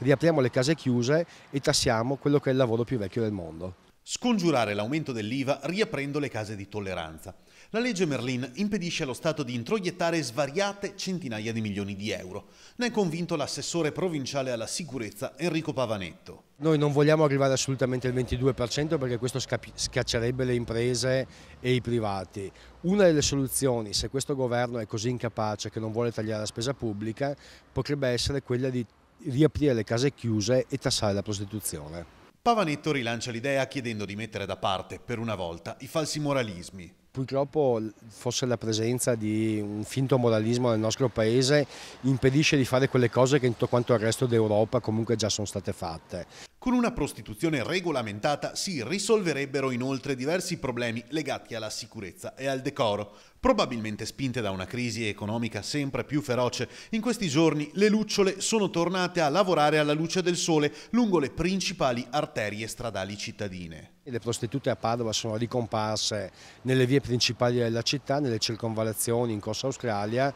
riapriamo le case chiuse e tassiamo quello che è il lavoro più vecchio del mondo. Scongiurare l'aumento dell'IVA riaprendo le case di tolleranza. La legge Merlin impedisce allo Stato di introiettare svariate centinaia di milioni di euro. Ne è convinto l'assessore provinciale alla sicurezza Enrico Pavanetto. Noi non vogliamo arrivare assolutamente al 22% perché questo scaccerebbe le imprese e i privati. Una delle soluzioni, se questo governo è così incapace che non vuole tagliare la spesa pubblica, potrebbe essere quella di riaprire le case chiuse e tassare la prostituzione. Pavanetto rilancia l'idea chiedendo di mettere da parte, per una volta, i falsi moralismi. Purtroppo forse la presenza di un finto moralismo nel nostro paese impedisce di fare quelle cose che in tutto quanto il resto d'Europa comunque già sono state fatte. Con una prostituzione regolamentata si risolverebbero inoltre diversi problemi legati alla sicurezza e al decoro. Probabilmente spinte da una crisi economica sempre più feroce, in questi giorni le lucciole sono tornate a lavorare alla luce del sole lungo le principali arterie stradali cittadine. Le prostitute a Padova sono ricomparse nelle vie principali della città, nelle circonvallazioni in Corsa Australia,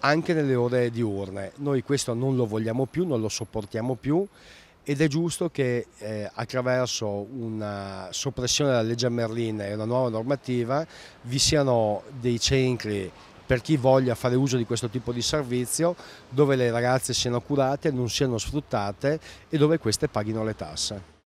anche nelle ore diurne. Noi questo non lo vogliamo più, non lo sopportiamo più ed è giusto che eh, attraverso una soppressione della legge Merlin e una nuova normativa vi siano dei centri per chi voglia fare uso di questo tipo di servizio dove le ragazze siano curate, non siano sfruttate e dove queste paghino le tasse.